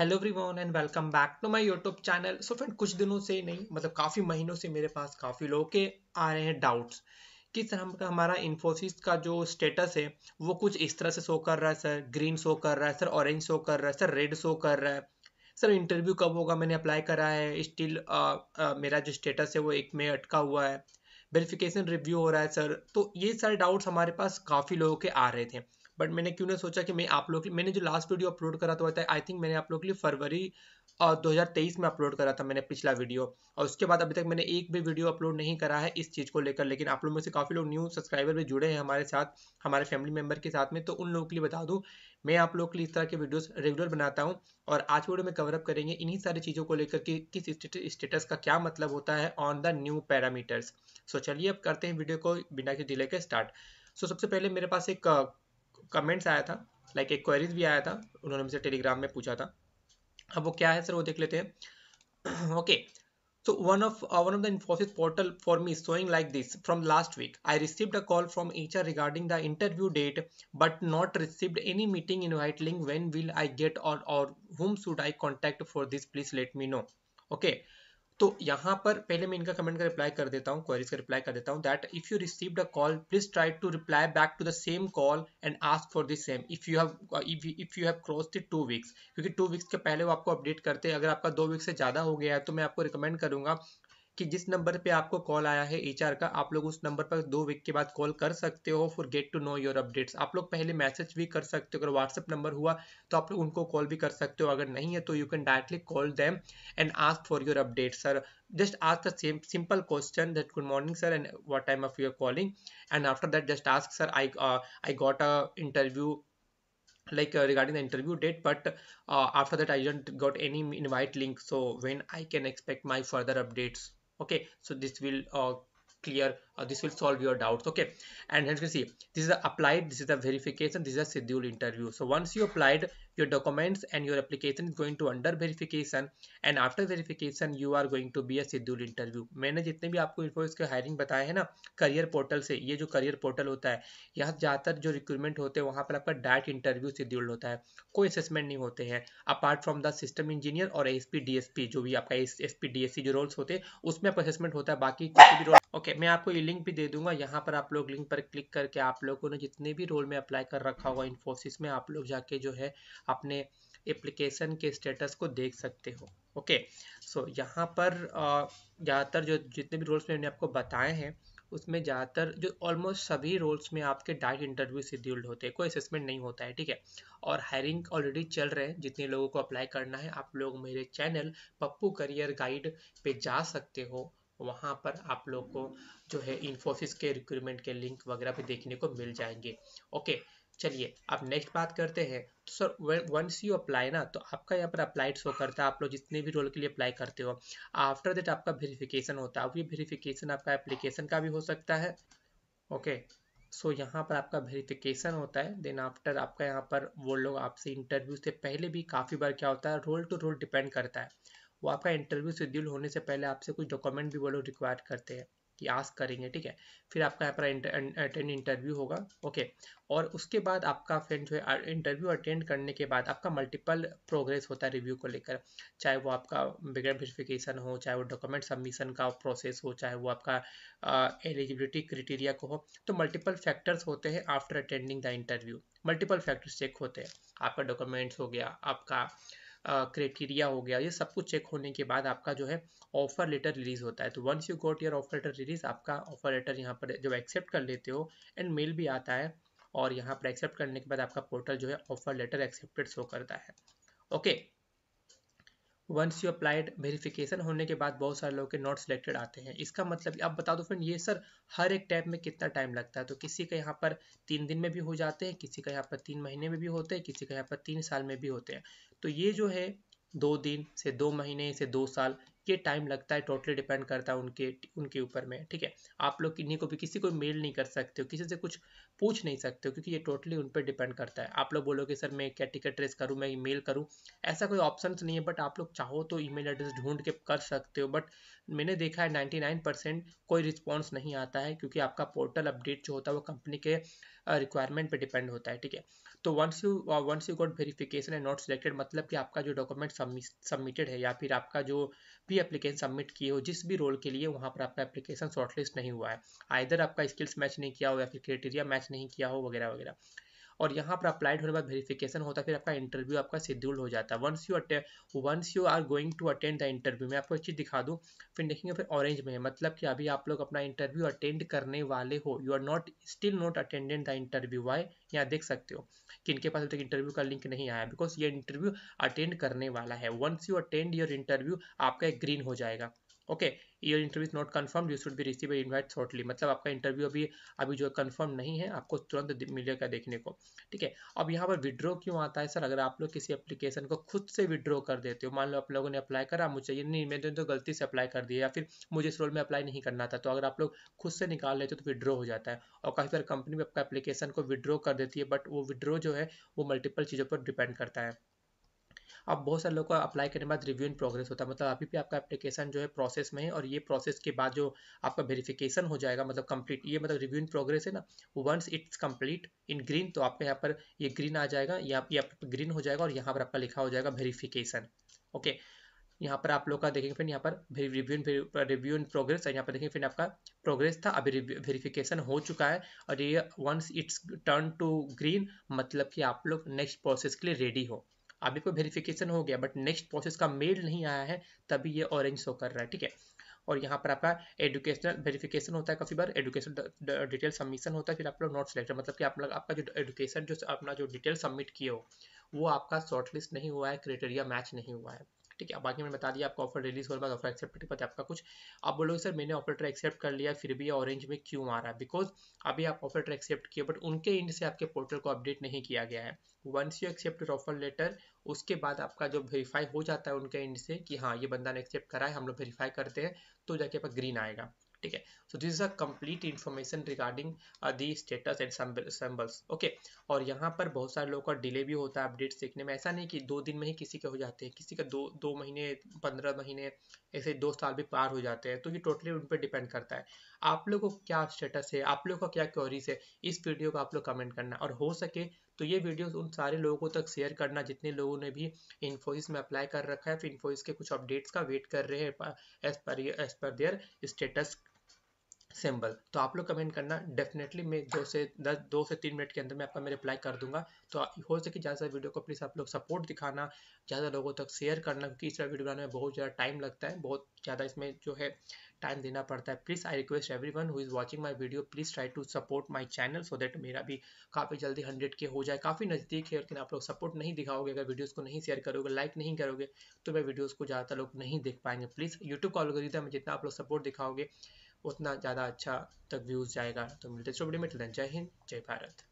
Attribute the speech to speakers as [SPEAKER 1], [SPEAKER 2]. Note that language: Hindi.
[SPEAKER 1] Hello everyone and welcome back to my YouTube channel so friend कुछ दिनों से नहीं मतलब काफ़ी महीनों से मेरे पास काफ़ी लोगों के आ रहे हैं डाउट्स कि सर हम हमारा इन्फोसिस का जो स्टेटस है वो कुछ इस तरह से शो कर रहा है सर ग्रीन शो कर रहा है सर ऑरेंज शो कर रहा है सर रेड शो कर रहा है सर इंटरव्यू कब होगा मैंने अप्लाई करा है स्टिल मेरा जो स्टेटस है वो एक में अटका हुआ है वेरिफिकेशन रिव्यू हो रहा है सर तो ये सारे डाउट्स हमारे पास काफ़ी लोगों के आ रहे थे बट मैंने क्यों नहीं सोचा कि मैं आप लोग मैंने जो लास्ट वीडियो अपलोड करा था बताया आई थिंक मैंने आप लोग के लिए फरवरी और 2023 में अपलोड करा था मैंने पिछला वीडियो और उसके बाद अभी तक मैंने एक भी वीडियो अपलोड नहीं करा है इस चीज़ को लेकर लेकिन आप लोग में से काफ़ी लोग न्यू सब्सक्राइबर भी जुड़े हैं हमारे साथ हमारे फैमिली मेंबर के साथ में तो उन लोगों के लिए बता दूँ मैं आप लोग के लिए इस तरह के वीडियोस रेगुलर बनाता हूँ और आज वीडियो में कवरअप करेंगे इन्हीं सारी चीज़ों को लेकर कि किस स्टेटस का क्या मतलब होता है on the new parameters so चलिए अब करते हैं वीडियो को बिना के डिले के स्टार्ट सो सबसे पहले मेरे पास एक कमेंट्स आया था लाइक एक क्वेरीज भी आया था उन्होंने मुझसे टेलीग्राम में पूछा था अब वो क्या है सर वो देख लेते हैं okay so one of one of the Infosys portal for me showing like this from last week I received a call from H R regarding the interview date but not received any meeting invite link when will I get और whom should I contact for this please let me know okay तो यहाँ पर पहले मैं इनका कमेंट का रिप्लाई कर देता हूँ क्वेरीज का रिप्लाई कर देता हूँ that if you receive a call please try to reply back to the same call and ask for the same if you have if you have cross the two weeks क्योंकि टू वीक्स के पहले वो आपको अपडेट करते हैं अगर आपका दो वीक से ज़्यादा हो गया है तो मैं आपको रिकमेंड करूंगा कि जिस नंबर पे आपको कॉल आया है एच का आप लोग उस नंबर पर दो वीक के बाद कॉल कर सकते हो for get to know your updates आप लोग पहले मैसेज भी कर सकते हो अगर व्हाट्सअप नंबर हुआ तो आप लोग उनको कॉल भी कर सकते हो अगर नहीं है तो you can directly call them and ask for your update sir just ask the same simple question that good morning sir and what time of your calling and after that just ask sir I I got a interview like uh, regarding the interview date but uh, after that i didn't got any invite link so when i can expect my further updates okay so this will uh, clear uh, this will solve your doubts okay and hence you can see this is the applied this is the verification this is a scheduled interview so once you applied your documents and your application is going to under verification and after verification you are going to be a scheduled interview maine jitne bhi aapko Infosys के hiring बताए hai na career portal se ye jo career portal hota hai yahan ज़्यादातर jo recruitment hote hai wahan par aapka direct interview scheduled hota hai koi assessment nahi hote hai apart from the system engineer aur asp dsp jo bhi aapka asp P jo roles hote hai usme आपका असेसमेंट होता है बाकी किसी भी रोल ओके okay, मैं आपको लिंक भी दे दूंगा यहाँ पर आप लोग लिंक पर क्लिक करके आप लोगों ने जितने भी रोल में अप्लाई कर रखा होगा इन्फोसिस में आप लोग जाके जो है अपने एप्लीकेशन के स्टेटस को देख सकते हो ओके सो so, यहाँ पर ज़्यादातर जो जितने भी रोल्स मैंने आपको बताए हैं उसमें ज़्यादातर जो ऑलमोस्ट सभी रोल्स में आपके डायरेक्ट इंटरव्यू शेड्यूल्ड होते हैं कोई असेसमेंट नहीं होता है ठीक है और हायरिंग ऑलरेडी चल रहे हैं जितने लोगों को अप्लाई करना है आप लोग मेरे चैनल पप्पू करियर गाइड पे जा सकते हो वहाँ पर आप लोग को जो है इन्फोसिस के रिक्रूटमेंट के लिंक वगैरह भी देखने को मिल जाएंगे ओके चलिए अब नेक्स्ट बात करते हैं तो सर वंस यू अप्लाई ना तो आपका यहाँ पर अप्लाइड शो करता है आप लोग जितने भी रोल के लिए अप्लाई करते हो आफ्टर दैट आपका वेरिफिकेशन होता है अब ये वेरिफिकेशन आपका एप्लीकेशन का भी हो सकता है ओके सो so, यहाँ पर आपका वेरिफिकेशन होता है देन आफ्टर आपका यहाँ पर वो लोग आपसे इंटरव्यू से पहले भी काफ़ी बार क्या होता है रोल टू रोल डिपेंड करता है वो आपका इंटरव्यू शेड्यूल होने से पहले आपसे कुछ डॉक्यूमेंट भी वो लोग रिक्वायर करते हैं कि आस्क करेंगे ठीक है फिर आपका यहाँ अटेंड इंटरव्यू होगा ओके और उसके बाद आपका फ्रेंड जो है इंटरव्यू अटेंड करने के बाद आपका मल्टीपल प्रोग्रेस होता है रिव्यू को लेकर चाहे वो आपका बिगड़ वेरिफिकेशन हो चाहे वो डॉक्यूमेंट सबमिशन का प्रोसेस हो चाहे वो आपका एलिजिबिलिटी क्रिटेरिया को हो तो मल्टीपल फैक्टर्स होते हैं after attending the interview multiple factors check होते हैं आपका डॉक्यूमेंट्स हो गया आपका क्राइटेरिया हो गया ये सब कुछ चेक होने के बाद आपका जो है ऑफर लेटर रिलीज होता है तो once you got your offer letter release आपका ऑफर लेटर यहाँ पर जो एक्सेप्ट कर लेते हो एंड मेल भी आता है और यहाँ पर एक्सेप्ट करने के बाद आपका पोर्टल जो है ऑफर लेटर एक्सेप्टेड शो करता है okay okay. Once you applied verification होने के बाद बहुत सारे लोग के नॉट सिलेक्टेड आते हैं इसका मतलब आप बता दो फ्रेंड ये सर हर एक टैब में कितना टाइम लगता है तो किसी का यहाँ पर तीन दिन में भी हो जाते हैं किसी का यहाँ पर तीन महीने में भी होते हैं किसी का यहाँ पर तीन साल में भी होते हैं तो ये जो है दो दिन से दो महीने से दो साल ये टाइम लगता है टोटली डिपेंड करता है उनके उनके ऊपर में ठीक है आप लोग किन्हीं को भी किसी को मेल नहीं कर सकते हो किसी से कुछ पूछ नहीं सकते हो क्योंकि ये टोटली उन पर डिपेंड करता है आप लोग बोलोगे सर मैं क्या टिकट ट्रेस करूँ मैं मेल करूँ ऐसा कोई ऑप्शन नहीं है बट आप लोग चाहो तो ईमेल एड्रेस ढूंढ के कर सकते हो बट मैंने देखा है नाइन्टी कोई रिस्पॉन्स नहीं आता है क्योंकि आपका पोर्टल अपडेट जो होता है वो कंपनी के रिक्वायरमेंट पर डिपेंड होता है ठीक है तो once you once you got verification and not selected मतलब कि आपका जो डॉक्यूमेंट सबमिटेड है या फिर आपका जो भी एप्लीकेशन सबमिट किए हो जिस भी रोल के लिए वहाँ पर आपका एप्लीकेशन शॉर्टलिस्ट नहीं हुआ है आइधर आपका स्किल्स मैच नहीं किया हो या फिर क्राइटेरिया मैच नहीं किया हो वगैरह वगैरह और यहाँ पर अप्लाइड होने के बाद वेरिफिकेशन होता है फिर आपका इंटरव्यू आपका शेड्यूल हो जाता है once you once you are going to attend the interview मैं आपको एक चीज़ दिखा दूँ फिर देखेंगे फिर ऑरेंज में मतलब कि अभी आप लोग अपना इंटरव्यू अटेंड करने वाले हो you are not still not attendant the interview why यहाँ देख सकते हो कि इनके पास अभी तक इंटरव्यू का लिंक नहीं आया बिकॉज ये इंटरव्यू अटेंड करने वाला है once you attend your interview आपका एक ग्रीन हो जाएगा okay your interview is not confirm you should भी रिसीव इन्वाइट शॉर्टली मतलब आपका इंटरव्यू अभी अभी जो कन्फर्म नहीं है आपको तुरंत मिलेगा देखने को ठीक है अब यहाँ पर विड्रॉ क्यों आता है सर अगर आप लोग किसी एप्लीकेशन को खुद से विड्रॉ कर देते हो मान लो आप लोगों ने अप्लाई करा मुझे ये नहीं मैंने तो गलती से अप्लाई कर दिया या फिर मुझे इस रोल में अप्लाई नहीं करना था तो अगर आप लोग खुद से निकाल लेते हो तो विड्रॉ हो जाता है और काफ़ी सारी कंपनी भी आपका एप्लीकेशन को विड्रॉ कर देती है बट वो विड्रॉ जो है वो मल्टीपल चीज़ों पर डिपेंड करता है अब बहुत सारे लोग का अप्लाई करने के बाद रिव्यू इन प्रोग्रेस होता है मतलब अभी भी आपका एप्लीकेशन जो है प्रोसेस में है और ये प्रोसेस के बाद जो आपका वेरिफिकेशन हो जाएगा मतलब कंप्लीट ये मतलब रिव्यू इन प्रोग्रेस है ना once it's complete in green तो आपके यहाँ पर ये ग्रीन आ जाएगा यहाँ ये ग्रीन हो जाएगा और यहाँ पर आपका लिखा हो जाएगा वेरीफिकेशन ओके यहाँ पर आप लोग का देखेंगे फिर यहाँ पर review in review in progress यहाँ पर देखेंगे फिर आपका प्रोग्रेस था अभी वेरिफिकेशन हो चुका है और ये once it's turn to green मतलब कि आप लोग नेक्स्ट प्रोसेस के लिए रेडी हो अभी कोई वेरिफिकेशन हो गया बट नेक्स्ट प्रोसेस का मेल नहीं आया है तभी ये ऑरेंज शो कर रहा है ठीक है और यहाँ पर आपका एजुकेशनल वेरिफिकेशन होता है काफ़ी बार एजुकेशन डिटेल सबमिशन होता है फिर आप लोग नोट सिलेक्टर मतलब कि आप लोग आपका जो एजुकेशन जो अपना जो डिटेल सबमिट किए हो वो आपका शॉर्टलिस्ट नहीं हुआ है क्राइटेरिया मैच नहीं हुआ है ठीक है बाकी मैंने बता दिया आपका ऑफर रिलीज होने बाद ऑफर एक्सेप्ट पता आपका कुछ आप बोलोगे सर मैंने ऑफर लेटर एक्सेप्ट कर लिया फिर भी ऑरेंज में क्यों आ रहा है बिकॉज अभी आप ऑफर लेटर एक्सेप्ट किए बट उनके इंड से आपके पोर्टल को अपडेट नहीं किया गया है once you accept offer letter उसके बाद आपका जो वेरीफाई हो जाता है उनके इंड से कि हाँ ये बंदा ने एक्सेप्ट करा है हम लोग वेरीफाई करते हैं तो जाके आपका ग्रीन आएगा ठीक है so this is a complete information regarding the status and samples okay और यहाँ पर बहुत सारे लोगों का डिले भी होता है अपडेट्स देखने में ऐसा नहीं कि दो दिन में ही किसी के हो जाते हैं किसी का दो दो महीने पंद्रह महीने ऐसे दो साल भी पार हो जाते हैं तो ये टोटली उन पर डिपेंड करता है आप लोगों को क्या स्टेटस है आप लोगों का क्या क्वेरीज है इस वीडियो को आप लोग कमेंट करना और हो सके तो ये वीडियो उन सारे लोगों तक शेयर करना जितने लोगों ने भी इन्फोसिस में अप्लाई कर रखा है फिर इन्फोसिस के कुछ अपडेट्स का वेट कर रहे हैं as per as per their status symbol तो आप लोग कमेंट करना डेफिनेटली मैं दो से दस दो से तीन मिनट के अंदर मैं आपका मैं रिप्लाई कर दूंगा तो हो सके ज़्यादा वीडियो को प्लीज़ आप लोग सपोर्ट दिखाना ज़्यादा लोगों तक शेयर करना क्योंकि इस तरह वीडियो बनाने में बहुत ज़्यादा टाइम लगता है बहुत ज़्यादा इसमें जो है टाइम देना पड़ता है please I request everyone who is watching my video please try to support my channel so that मेरा भी काफ़ी जल्दी हंड्रेड के हो जाए काफ़ी नज़दीक है लेकिन आप लोग सपोर्ट नहीं दिखाओगे अगर वीडियोज़ को नहीं शेयर करोगे लाइक नहीं करोगे तो मैं वीडियोज़ को ज़्यादातर लोग नहीं देख पाएंगे प्लीज़ यूट्यूब का अलगोरिदम जितना आप लोग सपोर्ट दिखाओगे उतना ज़्यादा अच्छा तक व्यूज़ जाएगा तो मिलते हैं वीडियो में जय हिंद जय भारत